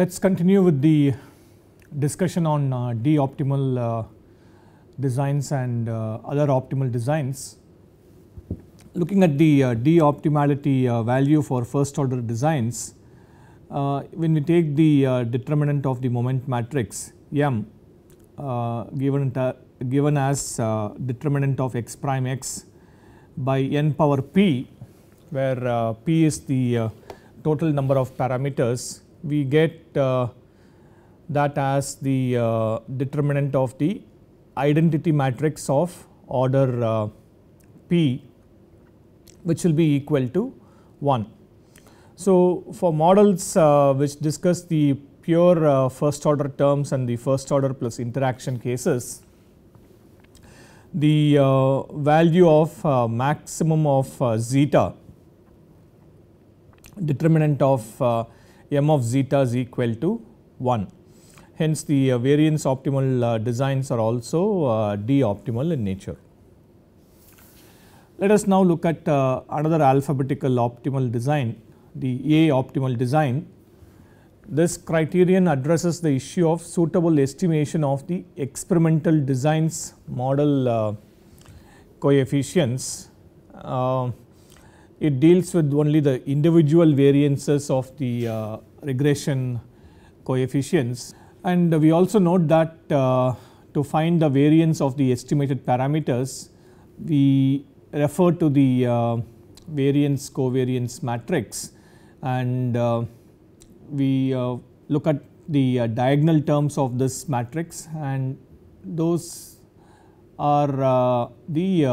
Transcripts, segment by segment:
Let us continue with the discussion on uh, d-optimal uh, designs and uh, other optimal designs. Looking at the uh, d-optimality uh, value for first order designs, uh, when we take the determinant of the moment matrix m given, given as determinant of x prime x by n power p where p is the total number of parameters we get uh, that as the uh, determinant of the identity matrix of order uh, P which will be equal to 1. So, for models uh, which discuss the pure uh, first order terms and the first order plus interaction cases, the uh, value of maximum of zeta determinant of m of zeta is equal to 1. Hence, the uh, variance optimal uh, designs are also uh, d optimal in nature. Let us now look at another alphabetical optimal design the A optimal design. This criterion addresses the issue of suitable estimation of the experimental designs model uh, coefficients. Uh, it deals with only the individual variances of the uh, regression coefficients. And we also note that uh, to find the variance of the estimated parameters, we refer to the uh, variance covariance matrix and uh, we uh, look at the uh, diagonal terms of this matrix and those are the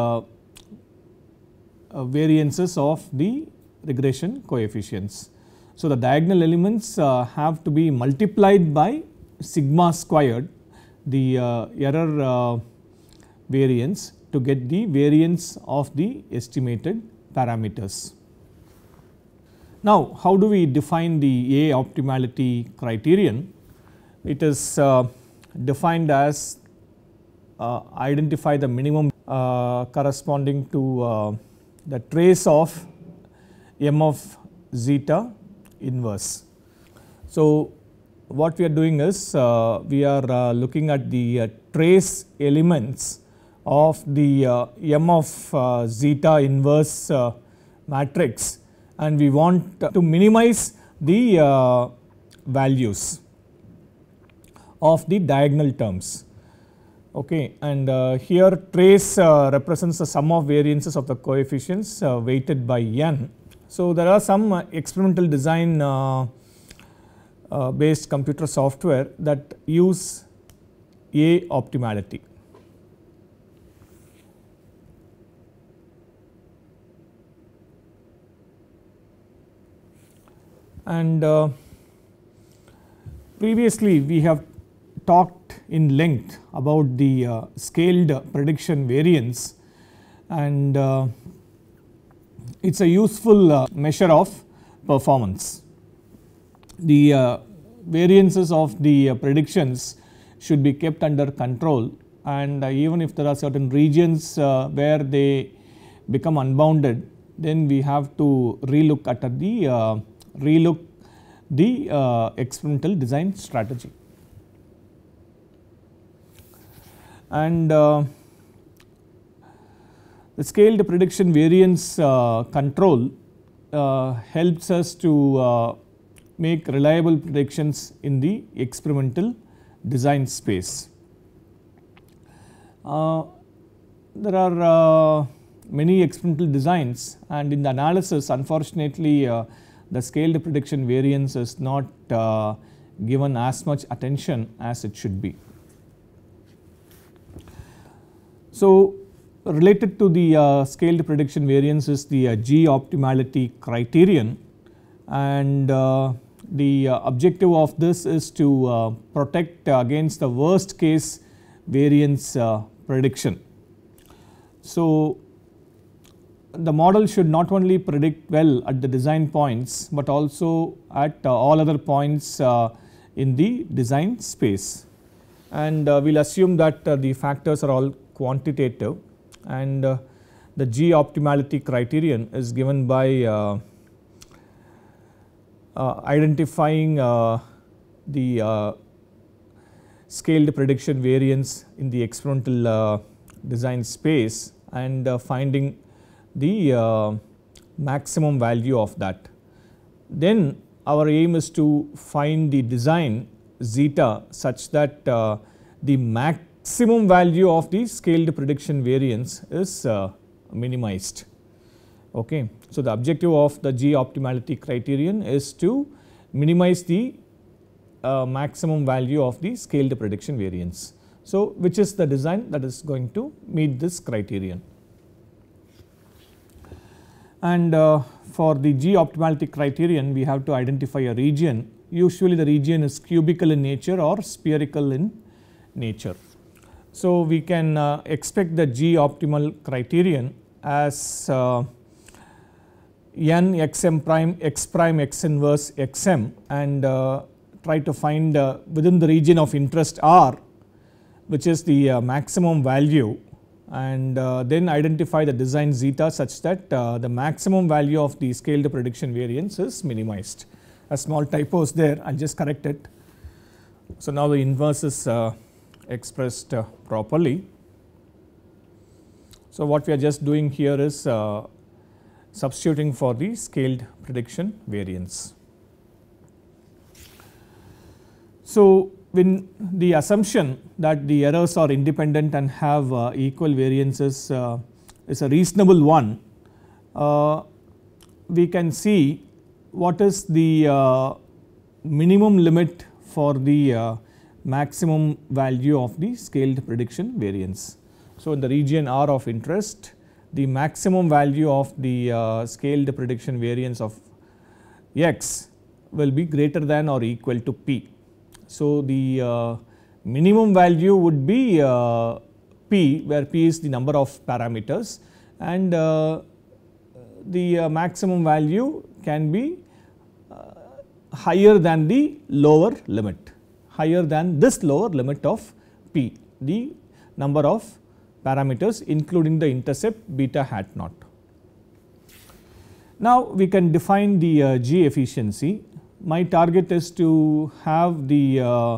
uh, variances of the regression coefficients. So, the diagonal elements uh, have to be multiplied by sigma squared the uh, error variance to get the variance of the estimated parameters. Now, how do we define the A optimality criterion? It is uh, defined as uh, identify the minimum uh, corresponding to the trace of m of zeta inverse. So, what we are doing is uh, we are uh, looking at the uh, trace elements of the uh, m of uh, zeta inverse uh, matrix and we want to minimize the values of the diagonal terms. Okay, and uh, here trace uh, represents the sum of variances of the coefficients uh, weighted by n. So, there are some experimental design based computer software that use A optimality. and uh, previously we have talked in length about the uh, scaled prediction variance and uh, it is a useful uh, measure of performance. The uh, variances of the uh, predictions should be kept under control and even if there are certain regions where they become unbounded then we have to relook at the relook the experimental design strategy. and uh, the scaled prediction variance uh, control uh, helps us to make reliable predictions in the experimental design space. there are many experimental designs and in the analysis unfortunately the scaled prediction variance is not given as much attention as it should be. So related to the uh, scaled prediction variance is the uh, G optimality criterion and uh, the uh, objective of this is to uh, protect against the worst case variance uh, prediction. So the model should not only predict well at the design points but also at all other points in the design space and we will assume that the factors are all quantitative and uh, the G optimality criterion is given by uh, uh identifying uh, the uh, scaled prediction variance in the experimental design space and finding the maximum value of that. Then our aim is to find the design zeta such that the max maximum value of the scaled prediction variance is uh, minimized. Okay. So, the objective of the G optimality criterion is to minimize the uh, maximum value of the scaled prediction variance. So, which is the design that is going to meet this criterion. And uh, for the G optimality criterion we have to identify a region usually the region is cubical in nature or spherical in nature. So, we can uh, expect the G optimal criterion as uh, n x m prime x prime x inverse x m and uh, try to find uh, within the region of interest R which is the uh, maximum value and uh, then identify the design zeta such that the maximum value of the scaled prediction variance is minimized. A small typo is there I will just correct it. So, now the inverse is expressed uh, properly. So, what we are just doing here is uh, substituting for the scaled prediction variance. So, when the assumption that the errors are independent and have uh, equal variances is a reasonable one, we can see what is the minimum limit for the maximum value of the scaled prediction variance. So, in the region R of interest the maximum value of the uh, scaled prediction variance of x will be greater than or equal to p. So, the uh, minimum value would be uh, p where p is the number of parameters and uh, the uh, maximum value can be uh, higher than the lower limit higher than this lower limit of p, the number of parameters including the intercept beta hat naught. Now, we can define the uh, g efficiency. My target is to have the uh,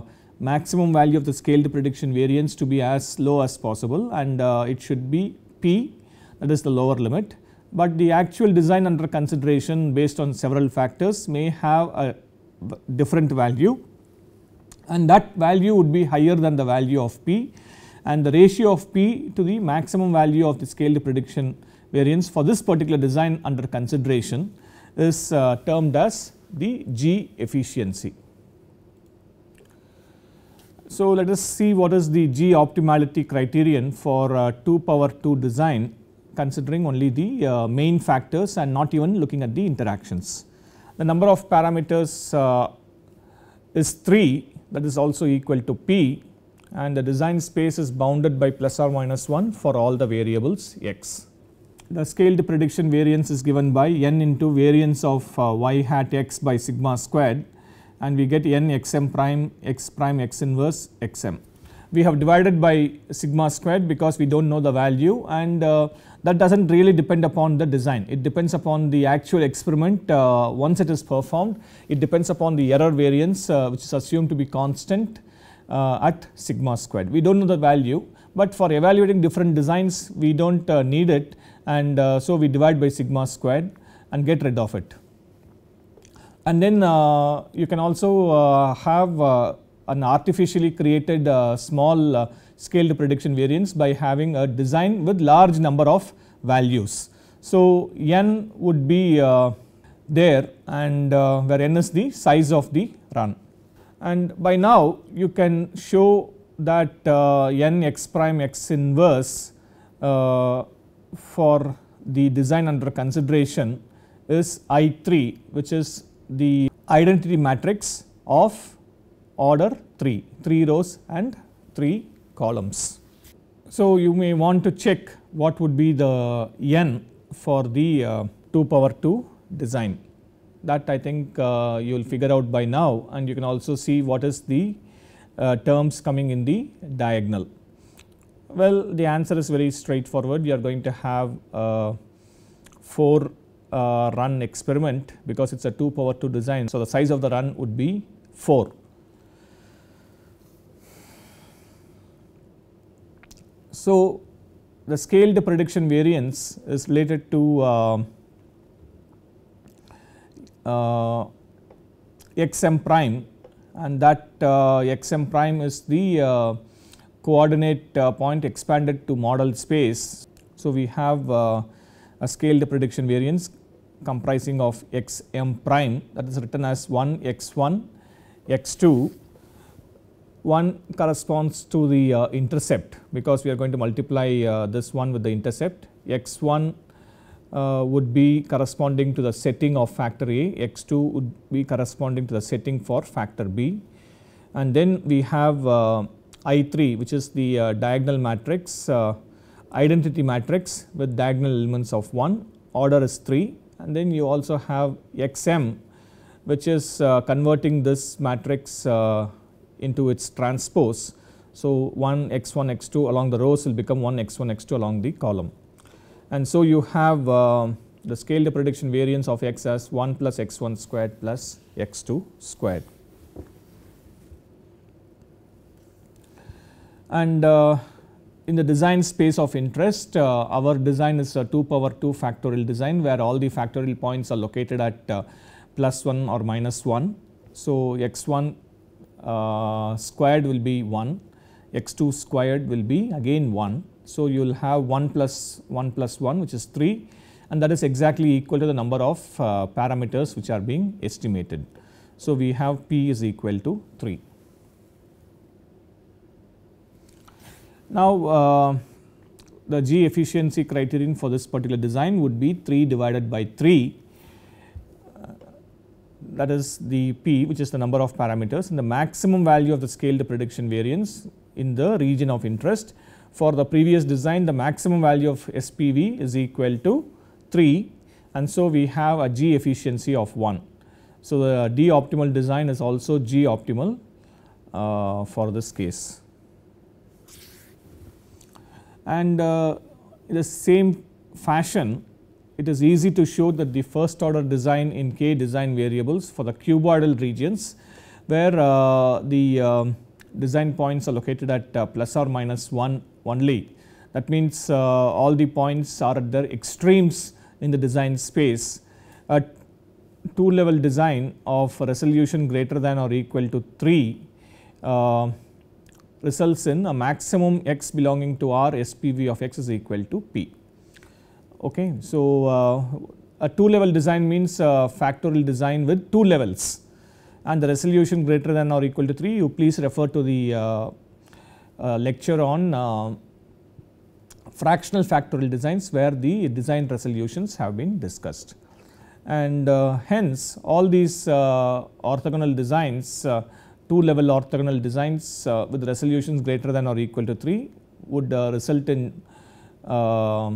maximum value of the scaled prediction variance to be as low as possible and uh, it should be p that is the lower limit. But the actual design under consideration based on several factors may have a different value and that value would be higher than the value of P and the ratio of P to the maximum value of the scaled prediction variance for this particular design under consideration is uh, termed as the G efficiency. So, let us see what is the G optimality criterion for uh, 2 power 2 design considering only the uh, main factors and not even looking at the interactions. The number of parameters uh, is 3 that is also equal to P and the design space is bounded by plus or minus 1 for all the variables x. The scaled prediction variance is given by n into variance of uh, y hat x by sigma squared and we get n xm prime x prime x inverse xm we have divided by sigma squared because we do not know the value and uh, that does not really depend upon the design. It depends upon the actual experiment uh, once it is performed. It depends upon the error variance uh, which is assumed to be constant uh, at sigma squared. We do not know the value but for evaluating different designs we do not uh, need it and uh, so we divide by sigma squared and get rid of it. And then you can also have an artificially created uh, small uh, scaled prediction variance by having a design with large number of values. So, n would be uh, there and uh, where n is the size of the run and by now you can show that uh, n x prime x inverse for the design under consideration is I3 which is the identity matrix of order 3, 3 rows and 3 columns. So, you may want to check what would be the n for the uh, 2 power 2 design that I think uh, you will figure out by now and you can also see what is the uh, terms coming in the diagonal. Well, the answer is very straightforward you are going to have a uh, 4 uh, run experiment because it is a 2 power 2 design. So, the size of the run would be 4 So, the scaled prediction variance is related to uh, uh, xm prime and that uh, xm prime is the uh, coordinate uh, point expanded to model space. So, we have a scaled prediction variance comprising of xm prime that is written as 1 x1 x2 one corresponds to the uh, intercept because we are going to multiply uh, this one with the intercept x1 uh, would be corresponding to the setting of factor A, x2 would be corresponding to the setting for factor B and then we have uh, I3 which is the uh, diagonal matrix uh, identity matrix with diagonal elements of 1 order is 3 and then you also have xm which is converting this matrix into its transpose. So, 1 x 1 x 2 along the rows will become 1 x 1 x 2 along the column. And so, you have uh, the scaled prediction variance of x as 1 plus x 1 squared plus x 2 squared. And uh, in the design space of interest, uh, our design is a 2 power 2 factorial design where all the factorial points are located at uh, plus 1 or minus 1. So, x 1 uh, squared will be 1, x2 squared will be again 1. So, you will have 1 plus 1 plus 1 which is 3 and that is exactly equal to the number of uh, parameters which are being estimated. So, we have p is equal to 3. Now, uh, the G efficiency criterion for this particular design would be 3 divided by 3 that is the p which is the number of parameters and the maximum value of the scaled prediction variance in the region of interest. For the previous design the maximum value of SPV is equal to 3 and so we have a G efficiency of 1. So, the D optimal design is also G optimal uh, for this case. And uh, in the same fashion it is easy to show that the first order design in k design variables for the cuboidal regions where uh, the um, design points are located at uh, plus or minus 1 only. That means uh, all the points are at their extremes in the design space. A two level design of resolution greater than or equal to 3 uh, results in a maximum x belonging to R SPV of x is equal to P. Okay, so uh, a two level design means uh, factorial design with two levels and the resolution greater than or equal to 3 you please refer to the uh, uh, lecture on uh, fractional factorial designs where the design resolutions have been discussed. And hence all these orthogonal designs two level orthogonal designs uh, with resolutions greater than or equal to 3 would uh, result in uh,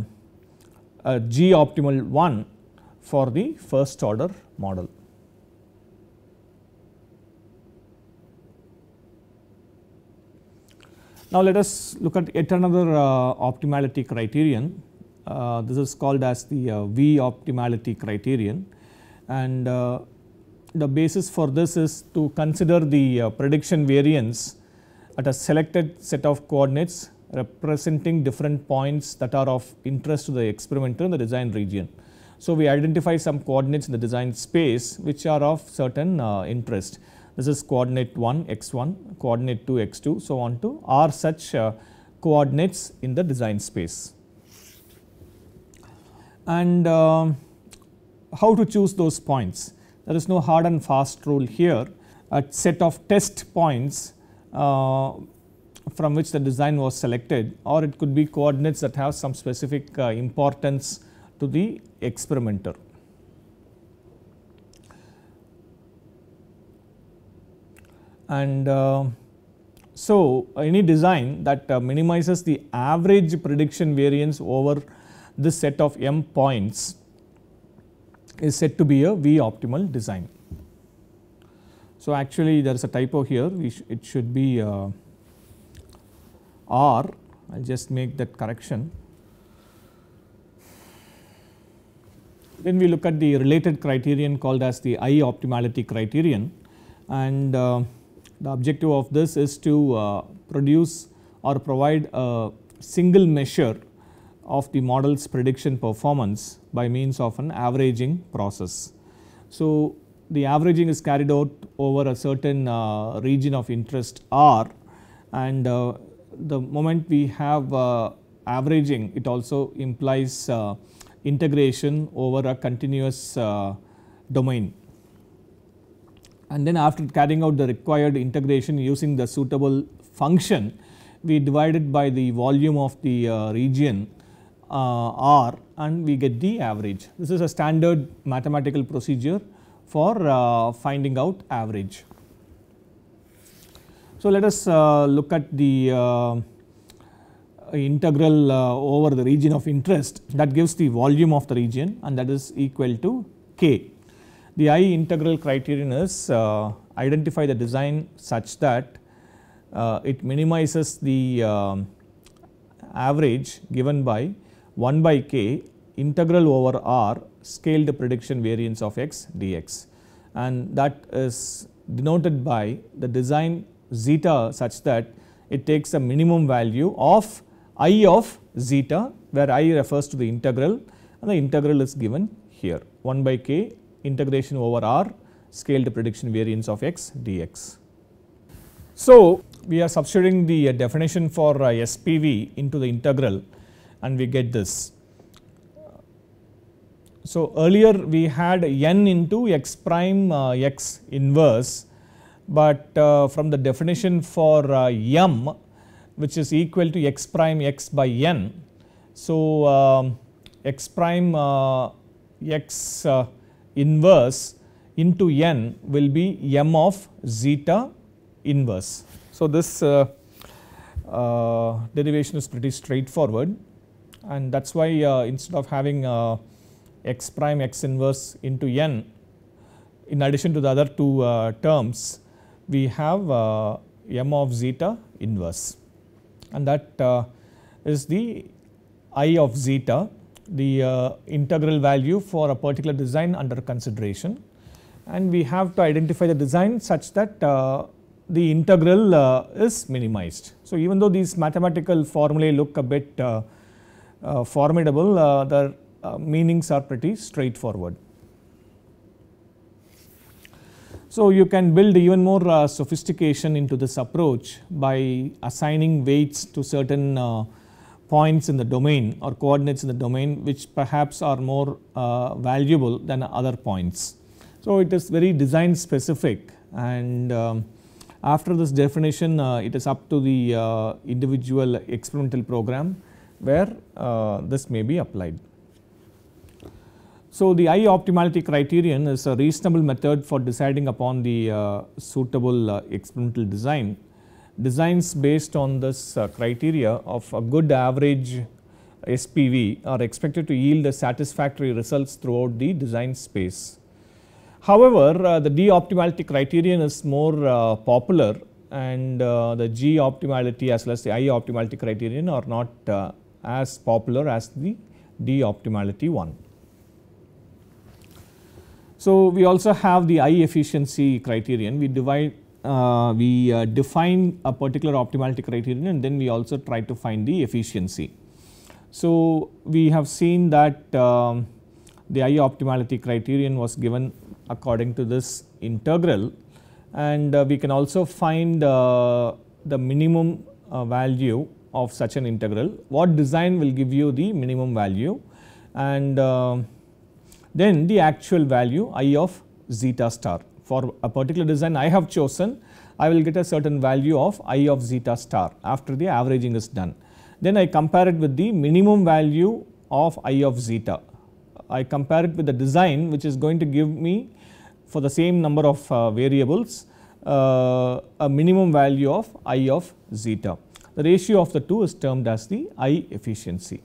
a uh, g G optimal 1 for the first order model. Now, let us look at yet another uh, optimality criterion. Uh, this is called as the uh, V optimality criterion and uh, the basis for this is to consider the uh, prediction variance at a selected set of coordinates representing different points that are of interest to the experimenter in the design region. So, we identify some coordinates in the design space which are of certain uh, interest. This is coordinate 1 x1, coordinate 2 x2 so on to are such uh, coordinates in the design space. And uh, how to choose those points? There is no hard and fast rule here. A set of test points uh, from which the design was selected or it could be coordinates that have some specific uh, importance to the experimenter. And uh, so, any design that uh, minimizes the average prediction variance over this set of m points is said to be a V optimal design. So, actually there is a typo here, sh it should be uh, or I will just make that correction. Then we look at the related criterion called as the I optimality criterion and uh, the objective of this is to uh, produce or provide a single measure of the model's prediction performance by means of an averaging process. So, the averaging is carried out over a certain uh, region of interest R and uh, the moment we have uh, averaging, it also implies uh, integration over a continuous uh, domain. And then after carrying out the required integration using the suitable function, we divide it by the volume of the uh, region uh, R and we get the average. This is a standard mathematical procedure for finding out average. So, let us uh, look at the uh, integral uh, over the region of interest that gives the volume of the region and that is equal to k. The I integral criterion is identify the design such that it minimizes the average given by 1 by k integral over r scaled prediction variance of x dx and that is denoted by the design zeta such that it takes a minimum value of i of zeta where i refers to the integral and the integral is given here 1 by k integration over r scaled prediction variance of x dx. So, we are substituting the uh, definition for uh, SPV into the integral and we get this. So, earlier we had n into x prime uh, x inverse but uh, from the definition for uh, m which is equal to x prime x by n. So, um, x prime uh, x inverse into n will be m of zeta inverse. So, this uh, uh, derivation is pretty straightforward and that is why uh, instead of having x prime x inverse into n in addition to the other two terms we have uh, m of zeta inverse and that uh, is the i of zeta the uh, integral value for a particular design under consideration and we have to identify the design such that uh, the integral uh, is minimized. So, even though these mathematical formulae look a bit uh, formidable, their meanings are pretty straightforward. So you can build even more uh, sophistication into this approach by assigning weights to certain uh, points in the domain or coordinates in the domain which perhaps are more uh, valuable than other points. So it is very design specific and um, after this definition uh, it is up to the uh, individual experimental program where uh, this may be applied. So the I optimality criterion is a reasonable method for deciding upon the uh, suitable uh, experimental design. Designs based on this uh, criteria of a good average SPV are expected to yield satisfactory results throughout the design space. However, uh, the D optimality criterion is more uh, popular and uh, the G optimality as well as the I optimality criterion are not as popular as the D optimality one. So, we also have the I efficiency criterion we divide uh, we uh, define a particular optimality criterion and then we also try to find the efficiency. So, we have seen that um, the I optimality criterion was given according to this integral and uh, we can also find uh, the minimum uh, value of such an integral. What design will give you the minimum value and um, then the actual value I of zeta star. For a particular design I have chosen, I will get a certain value of I of zeta star after the averaging is done. Then I compare it with the minimum value of I of zeta. I compare it with the design which is going to give me for the same number of uh, variables uh, a minimum value of I of zeta. The ratio of the two is termed as the I efficiency.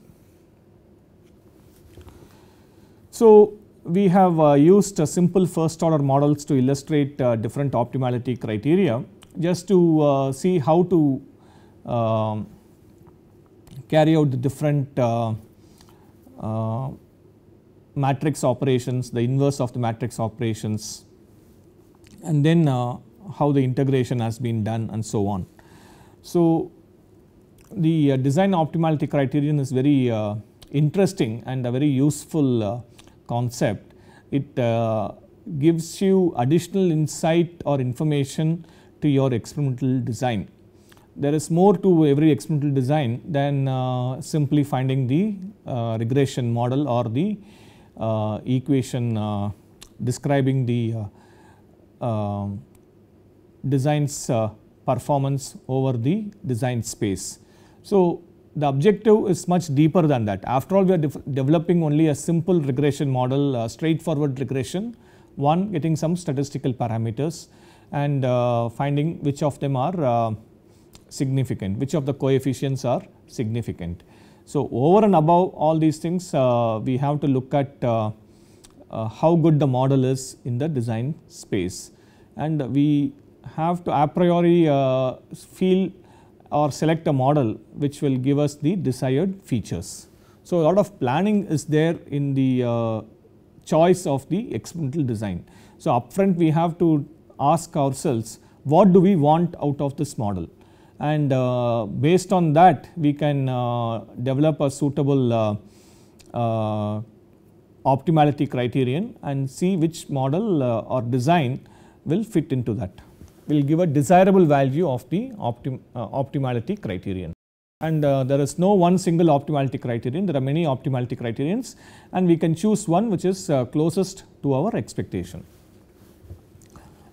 So, we have uh, used uh, simple first order models to illustrate uh, different optimality criteria just to uh, see how to um, carry out the different matrix operations, the inverse of the matrix operations and then how the integration has been done and so on. So the design optimality criterion is very interesting and a very useful concept, it uh, gives you additional insight or information to your experimental design. There is more to every experimental design than uh, simply finding the uh, regression model or the uh, equation uh, describing the uh, um, design's performance over the design space. So, the objective is much deeper than that. After all, we are developing only a simple regression model, uh, straightforward regression, one getting some statistical parameters and uh, finding which of them are uh, significant, which of the coefficients are significant. So, over and above all these things, uh, we have to look at uh, uh, how good the model is in the design space and we have to a priori feel or select a model which will give us the desired features. So, a lot of planning is there in the uh, choice of the experimental design. So, upfront we have to ask ourselves what do we want out of this model and uh, based on that we can uh, develop a suitable uh, uh, optimality criterion and see which model uh, or design will fit into that will give a desirable value of the optim, uh, optimality criterion. And uh, there is no one single optimality criterion, there are many optimality criterions and we can choose one which is uh, closest to our expectation.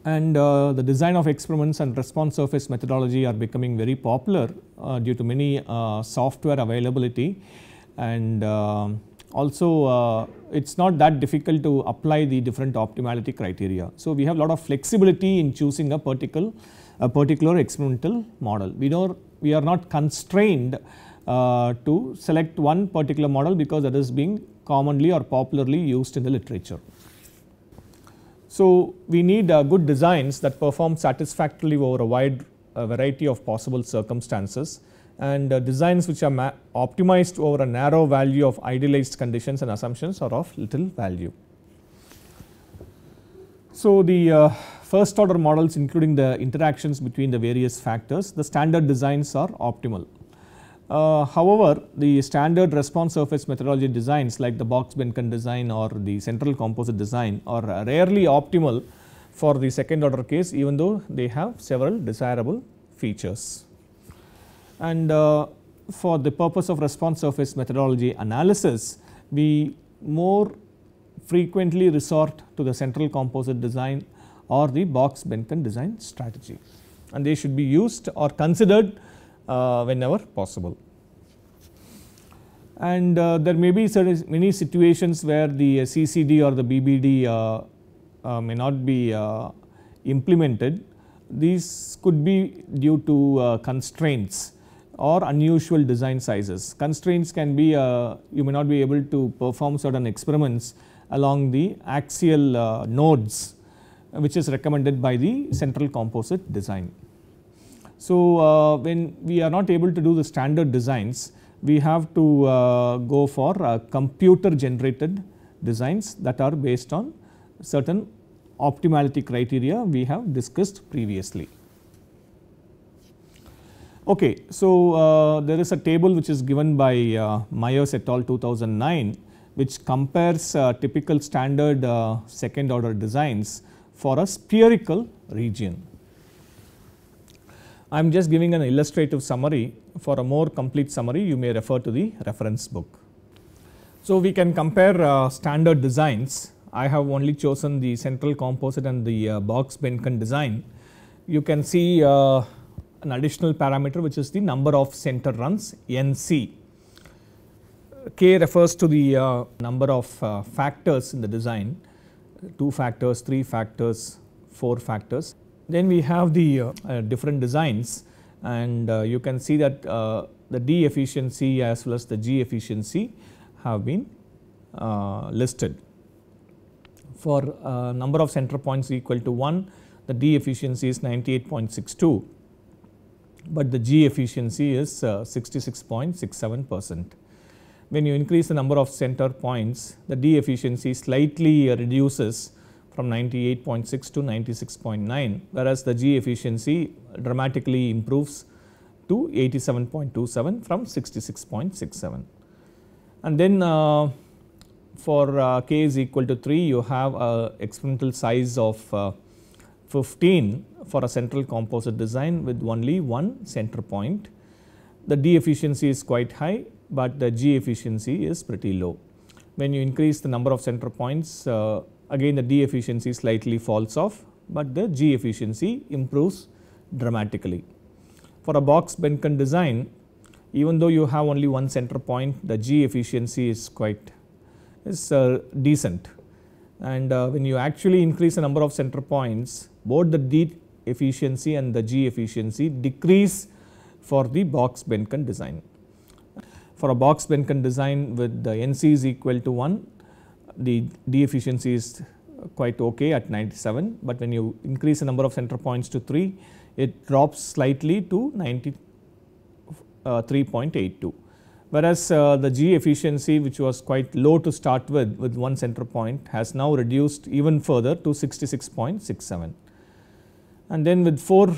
And uh, the design of experiments and response surface methodology are becoming very popular uh, due to many uh, software availability and also uh, it is not that difficult to apply the different optimality criteria. So, we have lot of flexibility in choosing a particular, a particular experimental model. We, know we are not constrained uh, to select one particular model because that is being commonly or popularly used in the literature. So, we need uh, good designs that perform satisfactorily over a wide uh, variety of possible circumstances and uh, designs which are optimized over a narrow value of idealized conditions and assumptions are of little value. So, the uh, first order models including the interactions between the various factors, the standard designs are optimal. Uh, however, the standard response surface methodology designs like the box benken design or the central composite design are rarely optimal for the second order case even though they have several desirable features. And uh, for the purpose of response surface methodology analysis, we more frequently resort to the central composite design or the box benken design strategy and they should be used or considered uh, whenever possible. And uh, there may be certain many situations where the uh, CCD or the BBD uh, uh, may not be implemented. These could be due to constraints or unusual design sizes. Constraints can be uh, you may not be able to perform certain experiments along the axial uh, nodes which is recommended by the central composite design. So, uh, when we are not able to do the standard designs we have to uh, go for uh, computer generated designs that are based on certain optimality criteria we have discussed previously. Okay, so uh, there is a table which is given by uh, Myers et al 2009 which compares uh, typical standard uh, second order designs for a spherical region. I am just giving an illustrative summary for a more complete summary you may refer to the reference book. So, we can compare uh, standard designs I have only chosen the central composite and the uh, box benken design. You can see uh, an additional parameter which is the number of center runs NC. K refers to the uh, number of uh, factors in the design, 2 factors, 3 factors, 4 factors. Then we have the uh, uh different designs and uh, you can see that uh, the D efficiency as well as the G efficiency have been listed. For number of center points equal to 1, the D efficiency is 98.62 but the G efficiency is 66.67 uh, percent. When you increase the number of center points, the D efficiency slightly reduces from 98.6 to 96.9, whereas the G efficiency dramatically improves to 87.27 from 66.67. And then uh, for uh, k is equal to 3, you have a experimental size of uh, 15 for a central composite design with only one center point. The D efficiency is quite high, but the G efficiency is pretty low. When you increase the number of center points, uh, again the D efficiency slightly falls off, but the G efficiency improves dramatically. For a box benken design, even though you have only one center point, the G efficiency is quite is uh, decent. And uh, when you actually increase the number of center points, both the D efficiency and the G efficiency decrease for the box benken design. For a box benken design with the NC is equal to 1, the D efficiency is quite okay at 97, but when you increase the number of center points to 3, it drops slightly to 93.82. Uh, Whereas, uh, the G efficiency which was quite low to start with, with one center point has now reduced even further to 66.67 and then with 4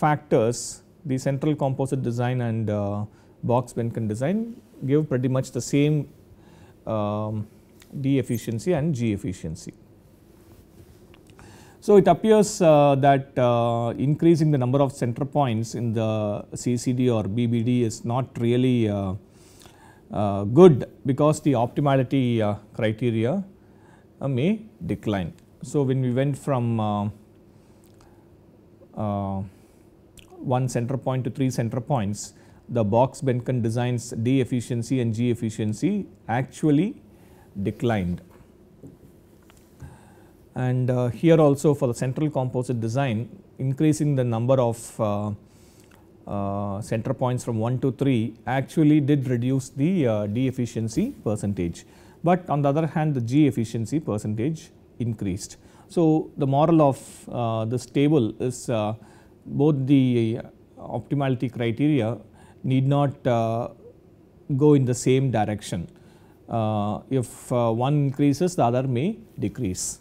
factors the central composite design and uh, box benken design give pretty much the same um, D efficiency and G efficiency. So it appears uh, that uh, increasing the number of center points in the CCD or BBD is not really uh, uh, good because the optimality uh, criteria may decline. So when we went from uh, one center point to three center points, the box Behnken designs D efficiency and G efficiency actually declined. And uh, here also for the central composite design increasing the number of uh, uh, center points from 1 to 3 actually did reduce the uh, D efficiency percentage. But on the other hand the G efficiency percentage increased. So, the moral of uh, this table is uh, both the optimality criteria need not uh, go in the same direction. Uh, if uh, one increases the other may decrease.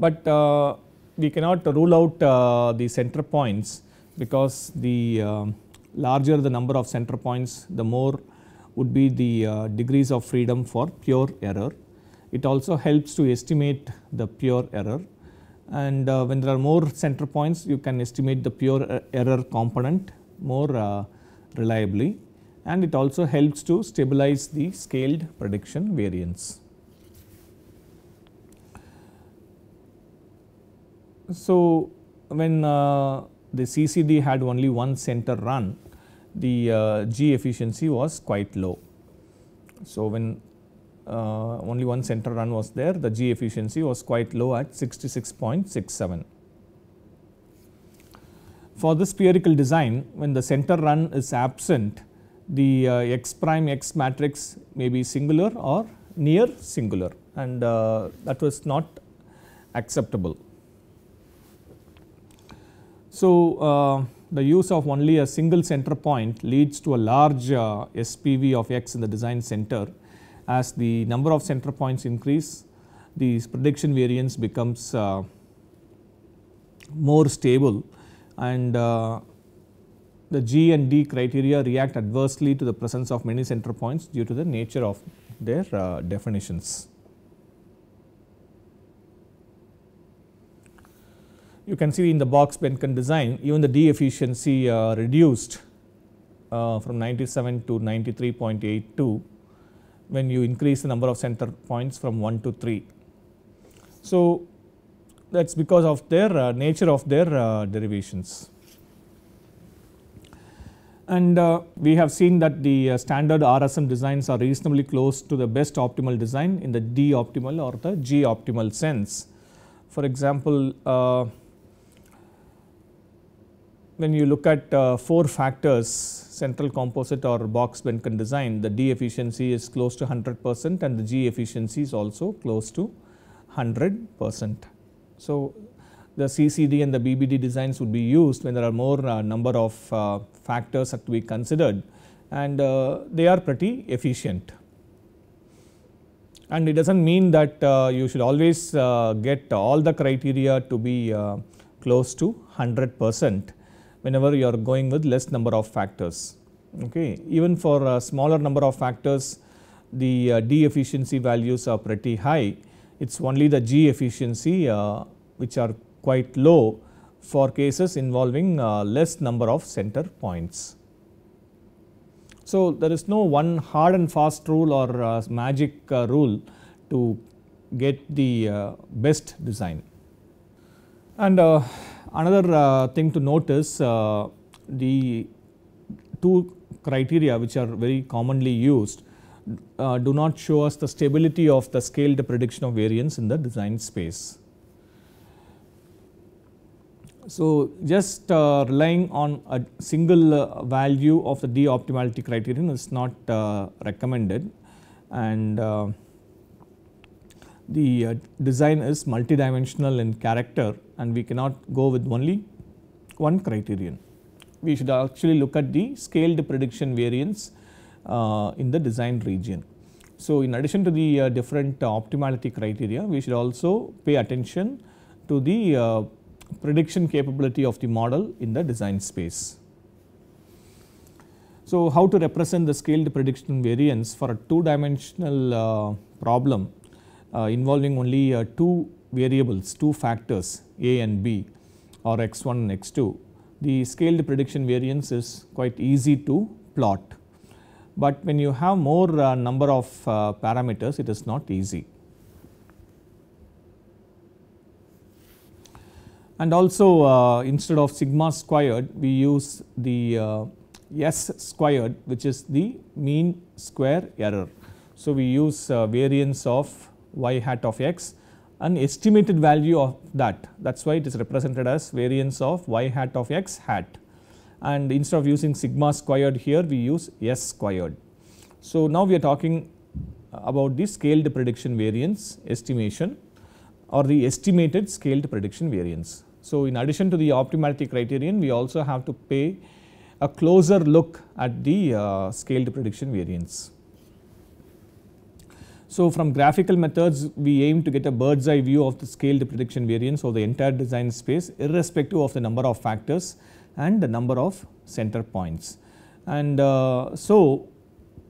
But uh, we cannot rule out the center points because the um, larger the number of center points the more would be the degrees of freedom for pure error it also helps to estimate the pure error and uh, when there are more center points you can estimate the pure uh, error component more uh, reliably and it also helps to stabilize the scaled prediction variance. So, when uh, the CCD had only one center run the uh, G efficiency was quite low. So, when uh, only one center run was there the G efficiency was quite low at 66.67. For this spherical design when the center run is absent the uh, x prime x matrix may be singular or near singular and uh, that was not acceptable. So, uh, the use of only a single center point leads to a large uh, SPV of x in the design center as the number of center points increase the prediction variance becomes uh, more stable and uh, the G and D criteria react adversely to the presence of many center points due to the nature of their uh, definitions. You can see in the box Bencon design even the D efficiency uh, reduced uh, from 97 to 93.82 when you increase the number of center points from 1 to 3. So, that is because of their uh, nature of their uh, derivations. And uh, we have seen that the uh, standard RSM designs are reasonably close to the best optimal design in the D optimal or the G optimal sense. For example, uh, when you look at uh, four factors central composite or box benken design the D efficiency is close to 100 percent and the G efficiency is also close to 100 percent. So, the CCD and the BBD designs would be used when there are more uh, number of uh, factors that to be considered and uh, they are pretty efficient. And it does not mean that uh, you should always uh, get all the criteria to be close to 100 percent whenever you are going with less number of factors. Okay. Even for a uh, smaller number of factors, the uh, D efficiency values are pretty high. It is only the G efficiency uh, which are quite low for cases involving uh, less number of center points. So, there is no one hard and fast rule or uh, magic uh, rule to get the best design. And Another uh, thing to note is uh, the two criteria which are very commonly used uh, do not show us the stability of the scaled prediction of variance in the design space. So, just uh, relying on a single uh, value of the d optimality criterion is not uh, recommended and the design is multidimensional in character and we cannot go with only one criterion. We should actually look at the scaled prediction variance uh, in the design region. So, in addition to the uh, different optimality criteria, we should also pay attention to the uh, prediction capability of the model in the design space. So, how to represent the scaled prediction variance for a two dimensional uh, problem uh, involving only uh, two variables, two factors A and B or x1 and x2, the scaled prediction variance is quite easy to plot. But when you have more uh, number of uh, parameters, it is not easy. And also uh, instead of sigma squared, we use the uh, S squared which is the mean square error. So, we use uh, variance of y hat of x an estimated value of that that is why it is represented as variance of y hat of x hat and instead of using sigma squared here we use s squared. So, now we are talking about the scaled prediction variance estimation or the estimated scaled prediction variance. So, in addition to the optimality criterion we also have to pay a closer look at the uh, scaled prediction variance. So from graphical methods, we aim to get a bird's eye view of the scaled prediction variance of the entire design space irrespective of the number of factors and the number of center points. And uh, so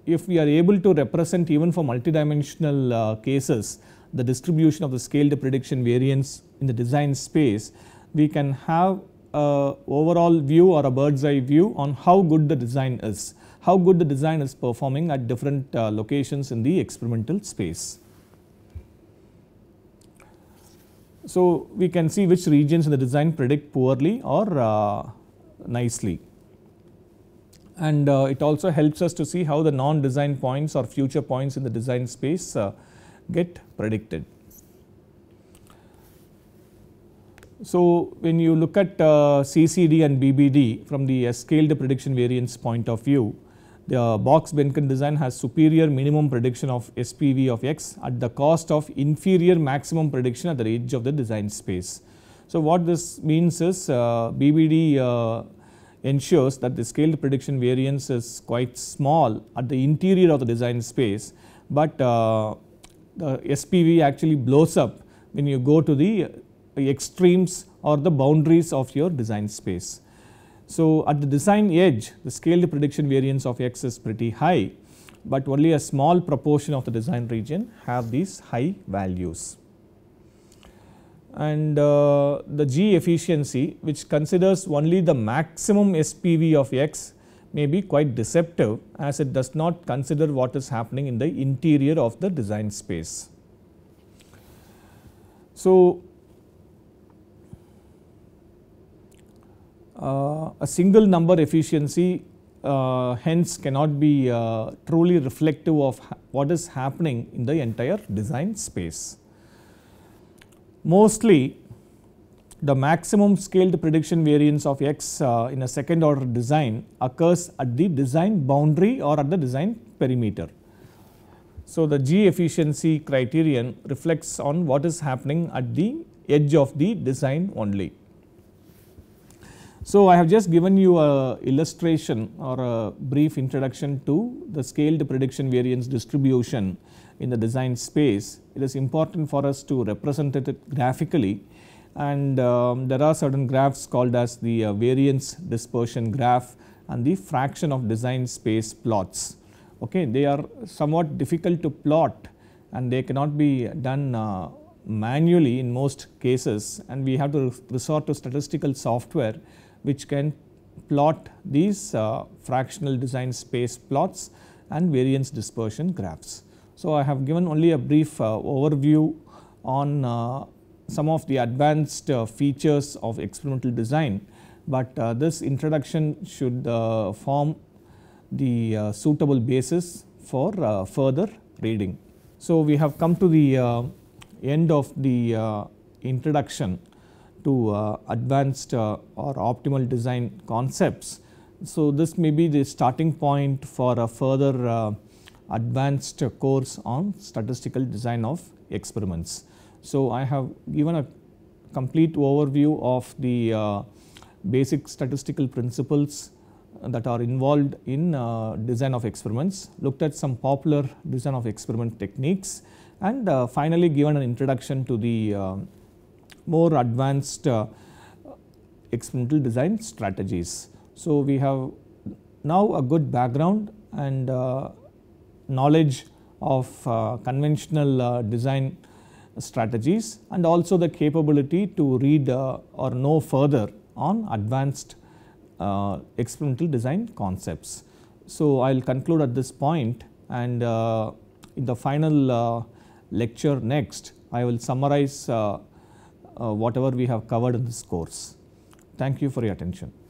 if we are able to represent even for multidimensional uh, cases the distribution of the scaled prediction variance in the design space, we can have a uh, overall view or a bird's eye view on how good the design is how good the design is performing at different uh, locations in the experimental space. So we can see which regions in the design predict poorly or uh, nicely and uh, it also helps us to see how the non-design points or future points in the design space uh, get predicted. So, when you look at uh, CCD and BBD from the uh, scaled prediction variance point of view, the box benken design has superior minimum prediction of SPV of x at the cost of inferior maximum prediction at the edge of the design space. So, what this means is uh, BBD uh, ensures that the scaled prediction variance is quite small at the interior of the design space, but uh, the SPV actually blows up when you go to the uh, extremes or the boundaries of your design space. So, at the design edge the scaled prediction variance of x is pretty high, but only a small proportion of the design region have these high values. And uh, the G efficiency which considers only the maximum SPV of x may be quite deceptive as it does not consider what is happening in the interior of the design space. So, Uh, a single number efficiency uh, hence cannot be uh, truly reflective of what is happening in the entire design space. Mostly the maximum scaled prediction variance of x uh, in a second order design occurs at the design boundary or at the design perimeter. So, the G efficiency criterion reflects on what is happening at the edge of the design only. So, I have just given you a illustration or a brief introduction to the scaled prediction variance distribution in the design space. It is important for us to represent it graphically and um, there are certain graphs called as the uh, variance dispersion graph and the fraction of design space plots. Okay, they are somewhat difficult to plot and they cannot be done uh, manually in most cases and we have to resort to statistical software which can plot these uh, fractional design space plots and variance dispersion graphs. So, I have given only a brief uh, overview on uh, some of the advanced uh, features of experimental design, but uh, this introduction should uh, form the suitable basis for further reading. So, we have come to the end of the introduction to uh, advanced uh, or optimal design concepts. So, this may be the starting point for a further uh, advanced course on statistical design of experiments. So, I have given a complete overview of the uh, basic statistical principles that are involved in uh, design of experiments, looked at some popular design of experiment techniques and uh, finally given an introduction to the more advanced uh, experimental design strategies. So, we have now a good background and uh, knowledge of uh, conventional design strategies and also the capability to read or know further on advanced uh, experimental design concepts. So, I will conclude at this point and uh, in the final uh, lecture next I will summarize uh, whatever we have covered in this course. Thank you for your attention.